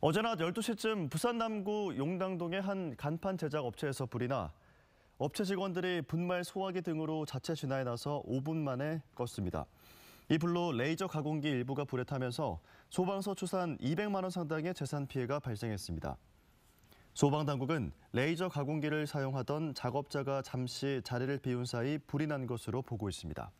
어제 낮 12시쯤 부산 남구 용당동의 한 간판 제작 업체에서 불이 나 업체 직원들이 분말 소화기 등으로 자체 진화에 나서 5분 만에 껐습니다. 이 불로 레이저 가공기 일부가 불에 타면서 소방서 추산 200만 원 상당의 재산 피해가 발생했습니다. 소방당국은 레이저 가공기를 사용하던 작업자가 잠시 자리를 비운 사이 불이 난 것으로 보고 있습니다.